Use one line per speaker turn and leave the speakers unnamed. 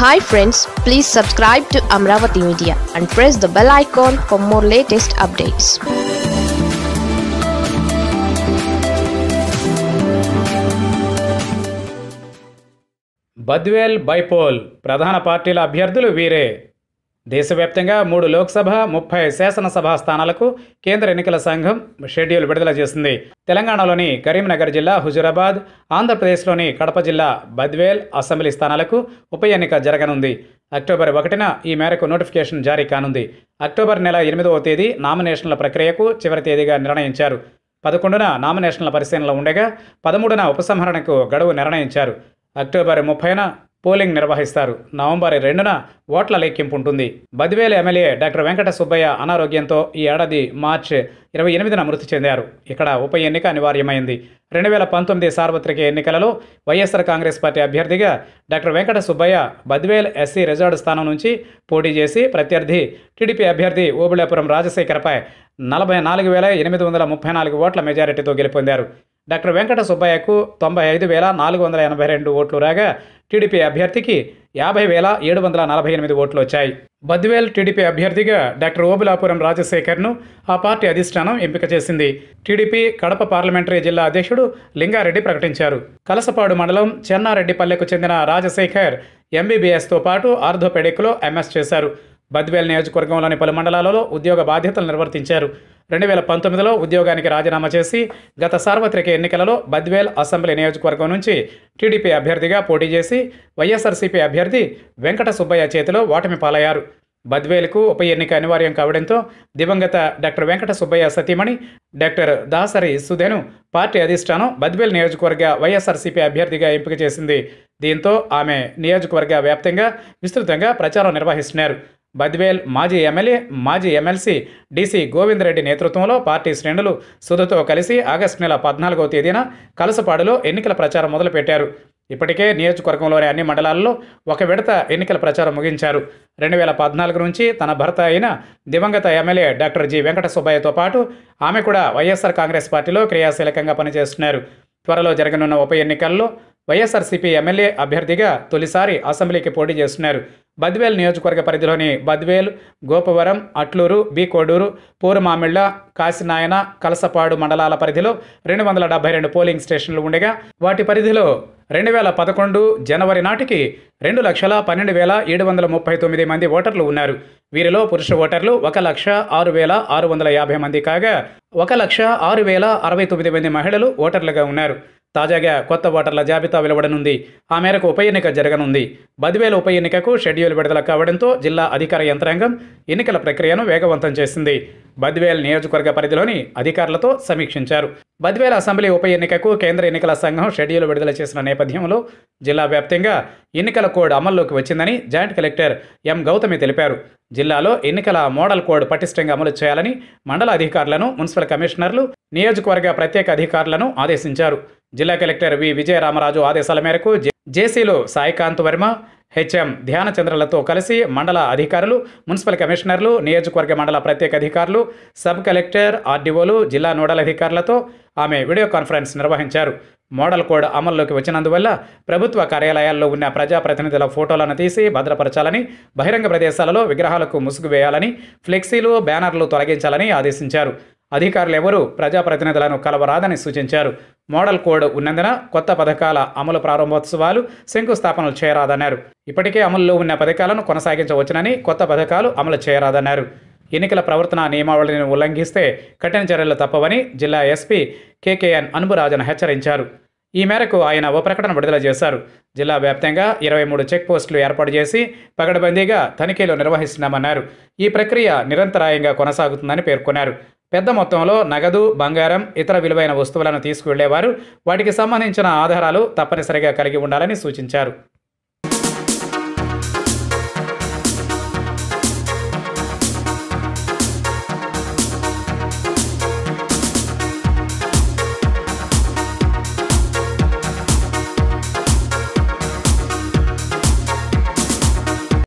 Hi friends, please subscribe to Amravati Media and press the bell icon for more latest updates. Badvel bypoll ప్రధాన పార్టీల అభ్యర్థులు Vire. దేశవ్యాప్తంగా మూడు లోక్సభ ముప్పై శాసనసభ స్థానాలకు కేంద్ర ఎన్నికల సంఘం షెడ్యూల్ విడుదల చేసింది తెలంగాణలోని కరీంనగర్ జిల్లా హుజురాబాద్ ఆంధ్రప్రదేశ్లోని కడప జిల్లా బద్వేల్ అసెంబ్లీ స్థానాలకు ఉప ఎన్నిక జరగనుంది అక్టోబర్ ఒకటిన ఈ మేరకు నోటిఫికేషన్ జారీ కానుంది అక్టోబర్ నెల ఎనిమిదవ తేదీ నామినేషన్ల ప్రక్రియకు చివరి తేదీగా నిర్ణయించారు పదకొండున నామినేషన్ల పరిశీలనలో ఉండగా పదమూడున ఉపసంహరణకు గడువు నిర్ణయించారు అక్టోబర్ ముప్పైన పోలింగ్ నిర్వహిస్తారు నవంబర్ రెండున ఓట్ల లెక్కింపు ఉంటుంది బదివేలు ఎమ్మెల్యే డాక్టర్ వెంకట సుబ్బయ్య అనారోగ్యంతో ఈ ఏడాది మార్చి ఇరవై ఎనిమిదిన మృతి చెందారు ఇక్కడ ఉప ఎన్నిక అనివార్యమైంది రెండు వేల పంతొమ్మిది సార్వత్రిక ఎన్నికలలో వైఎస్ఆర్ కాంగ్రెస్ పార్టీ అభ్యర్థిగా doctor Venkata Subbaiah Badvel SC reserved స్థానం నుంచి పోటీ చేసి ప్రత్యర్థి టీడీపీ అభ్యర్థి ఓబిలాపురం రాజశేఖర్పై నలభై నాలుగు వేల ఎనిమిది వందల ముప్పై నాలుగు ఓట్ల మెజారిటీతో గెలుపొందారు డాక్టర్ వెంకట సుబ్బయ్యకు తొంభై ఐదు వేల నాలుగు వందల ఎనభై రెండు ఓట్లు రాగా టీడీపీ అభ్యర్థికి యాభై వేల ఏడు వందల నలభై ఎనిమిది ఓట్లు వచ్చాయి బద్వేల్ టీడీపీ అభ్యర్థిగా డాక్టర్ ఓబులాపురం రాజశేఖర్ను ఆ పార్టీ అధిష్టానం ఎంపిక చేసింది టీడీపీ కడప పార్లమెంటరీ జిల్లా అధ్యక్షుడు లింగారెడ్డి ప్రకటించారు కలసపాడు మండలం చెన్నారెడ్డిపల్లెకు చెందిన రాజశేఖర్ ఎంబీబీఎస్తో పాటు ఆర్థోపెడిక్లో ఎంఎస్ చేశారు బద్వేల్ నియోజకవర్గంలోని పలు మండలాలలో ఉద్యోగ బాధ్యతలు నిర్వర్తించారు రెండు వేల పంతొమ్మిదిలో ఉద్యోగానికి రాజీనామా చేసి గత సార్వత్రిక ఎన్నికలలో బద్వేల్ అసెంబ్లీ నియోజకవర్గం నుంచి టీడీపీ అభ్యర్థిగా పోటీ చేసి వైఎస్ఆర్సీపీ అభ్యర్థి వెంకట సుబ్బయ్య చేతిలో ఓటమి పాలయ్యారు బద్వేలకు ఉప ఎన్నిక అనివార్యం కావడంతో దివంగత డాక్టర్ వెంకట సుబ్బయ్య సతీమణి డాక్టర్ దాసరి సుధేను పార్టీ అధిష్టానం బద్వేల్ నియోజకవర్గ వైఎస్ఆర్సీపీ అభ్యర్థిగా ఎంపిక చేసింది దీంతో ఆమె నియోజకవర్గ వ్యాప్తంగా విస్తృతంగా ప్రచారం నిర్వహిస్తున్నారు బద్వేల్ మాజీ ఎమ్మెల్యే మాజీ ఎమ్మెల్సీ డీసీ గోవిందరెడ్డి నేతృత్వంలో పార్టీ శ్రేణులు సుధతో కలిసి ఆగస్టు నెల పద్నాలుగో తేదీన కలసపాడులో ఎన్నికల ప్రచారం మొదలుపెట్టారు ఇప్పటికే నియోజకవర్గంలోని అన్ని మండలాల్లో ఒక విడత ఎన్నికల ప్రచారం ముగించారు రెండు వేల పద్నాలుగు నుంచి తన భర్త అయిన దివంగత ఎమ్మెల్యే డాక్టర్ జి వెంకట సుబ్బయ్యతో పాటు ఆమె కూడా వైఎస్ఆర్ కాంగ్రెస్ పార్టీలో క్రియాశీలకంగా పనిచేస్తున్నారు త్వరలో జరగనున్న ఉప ఎన్నికల్లో వైఎస్ఆర్సీపీ ఎమ్మెల్యే అభ్యర్థిగా తొలిసారి అసెంబ్లీకి పోటీ చేస్తున్నారు బద్వేల్ నియోజకవర్గ పరిధిలోని బద్వేల్ గోపవరం అట్లూరు బి కోడూరు పూరమామిళ్ల కాశీనాయన కలసపాడు మండలాల పరిధిలో రెండు వందల డెబ్బై రెండు పోలింగ్ స్టేషన్లు ఉండగా వాటి పరిధిలో రెండు వేల పదకొండు జనవరి నాటికి రెండు లక్షల పన్నెండు వేల ఏడు వందల ముప్పై తొమ్మిది మంది ఓటర్లు ఉన్నారు వీరిలో పురుష ఓటర్లు ఒక లక్ష ఆరు వేల ఆరు వందల యాభై మంది కాగా ఒక లక్ష ఆరు వేల అరవై తొమ్మిది మంది మహిళలు ఓటర్లుగా ఉన్నారు తాజాగా కొత్త ఓటర్ల జాబితా వెలువడనుంది ఆ మేరకు ఉప ఎన్నిక జరగనుంది బదివేల ఉప ఎన్నికకు షెడ్యూల్ విడుదల కావడంతో జిల్లా అధికార యంత్రాంగం ఎన్నికల ప్రక్రియను వేగవంతం చేసింది బద్వేల్ నియోజకవర్గ పరిధిలోని అధికారులతో సమీక్షించారు బద్వేల అసెంబ్లీ ఉప ఎన్నికకు కేంద్ర ఎన్నికల సంఘం షెడ్యూల్ విడుదల చేసిన నేపథ్యంలో జిల్లా వ్యాప్తంగా ఎన్నికల కోడ్ అమల్లోకి వచ్చిందని జాయింట్ కలెక్టర్ ఎం గౌతమి తెలిపారు జిల్లాలో ఎన్నికల మోడల్ కోడ్ పటిష్టంగా అమలు చేయాలని మండల అధికారులను మున్సిపల్ కమిషనర్లు నియోజకవర్గ ప్రత్యేక అధికారులను ఆదేశించారు జిల్లా కలెక్టర్ వి విజయరామరాజు ఆదేశాల మేరకు జేసీలు సాయికాంత్ వర్మ హెచ్ఎం ధ్యానచంద్రలతో కలిసి మండల అధికారులు మున్సిపల్ కమిషనర్లు నియోజకవర్గ మండల ప్రత్యేక అధికారులు సబ్ కలెక్టర్ ఆర్డీఓలు జిల్లా నోడల్ అధికారులతో ఆమె వీడియో కాన్ఫరెన్స్ నిర్వహించారు మోడల్ కోడ్ అమల్లోకి వచ్చినందువల్ల ప్రభుత్వ కార్యాలయాల్లో ఉన్న ప్రజాప్రతినిధుల ఫోటోలను తీసి భద్రపరచాలని బహిరంగ ప్రదేశాలలో విగ్రహాలకు ముసుగు వేయాలని ఫ్లెక్సీలు బ్యానర్లు తొలగించాలని ఆదేశించారు అధికారులు ఎవరూ ప్రజాప్రతినిధులను కలవరాదని సూచించారు మోడల్ కోడ్ ఉన్నందున కొత్త పథకాల అమలు ప్రారంభోత్సవాలు శంకుస్థాపనలు చేయరాదన్నారు ఇప్పటికే అమలులో ఉన్న పథకాలను కొనసాగించవచ్చునని కొత్త పథకాలు అమలు చేయరాదన్నారు ఎన్నికల ప్రవర్తన నియమావళిని ఉల్లంఘిస్తే కఠిన చర్యలు తప్పవని జిల్లా ఎస్పీ కేకేఎన్ అన్బురాజన్ హెచ్చరించారు ఈ మేరకు ఆయన ఓ ప్రకటన విడుదల చేశారు జిల్లా వ్యాప్తంగా ఇరవై మూడు చెక్ పోస్టులు ఏర్పాటు చేసి పగడబందీగా తనిఖీలు నిర్వహిస్తున్నామన్నారు ఈ ప్రక్రియ నిరంతరాయంగా కొనసాగుతుందని పేర్కొన్నారు పెద్ద మొత్తంలో నగదు బంగారం ఇతర విలువైన వస్తువులను తీసుకువెళ్లేవారు వాటికి సంబంధించిన ఆధారాలు తప్పనిసరిగా కలిగి ఉండాలని సూచించారు